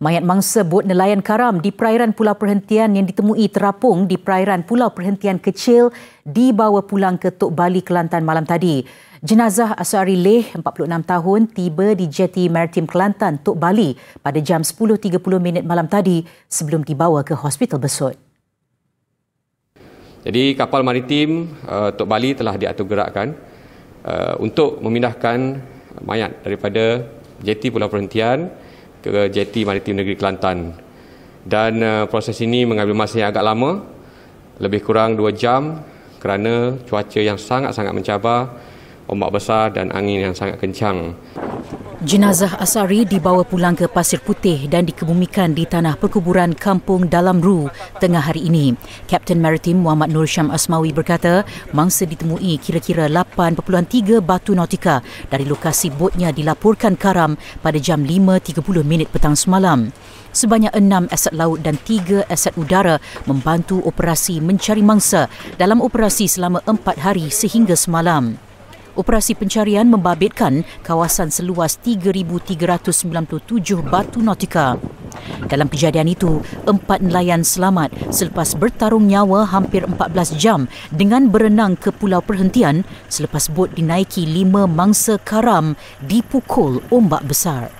Mayat mangsa bot nelayan karam di perairan Pulau Perhentian yang ditemui terapung di perairan Pulau Perhentian kecil dibawa pulang ke Tok Bali, Kelantan malam tadi. Jenazah Asari Leh, 46 tahun, tiba di Jeti Maritim Kelantan, Tok Bali pada jam 10.30 malam tadi sebelum dibawa ke hospital besut. Jadi kapal maritim uh, Tok Bali telah diatur gerakkan uh, eh, untuk memindahkan mayat daripada jeti Pulau Perhentian ke jeti maritim negeri Kelantan. Dan uh, proses ini mengambil masa yang agak lama, lebih kurang 2 jam kerana cuaca yang sangat-sangat mencabar, ombak besar dan angin yang sangat kencang. Jenazah Asari dibawa pulang ke Pasir Putih dan dikebumikan di tanah perkuburan Kampung Dalam Ru tengah hari ini. Kapten Maritim Muhammad Nur Syam Asmawi berkata, mangsa ditemui kira-kira 8.3 batu nautika dari lokasi botnya dilaporkan karam pada jam 5.30 minit petang semalam. Sebanyak enam aset laut dan tiga aset udara membantu operasi mencari mangsa dalam operasi selama empat hari sehingga semalam. Operasi pencarian membabitkan kawasan seluas 3,397 batu nautika. Dalam kejadian itu, empat nelayan selamat selepas bertarung nyawa hampir 14 jam dengan berenang ke Pulau Perhentian selepas bot dinaiki lima mangsa karam dipukul ombak besar.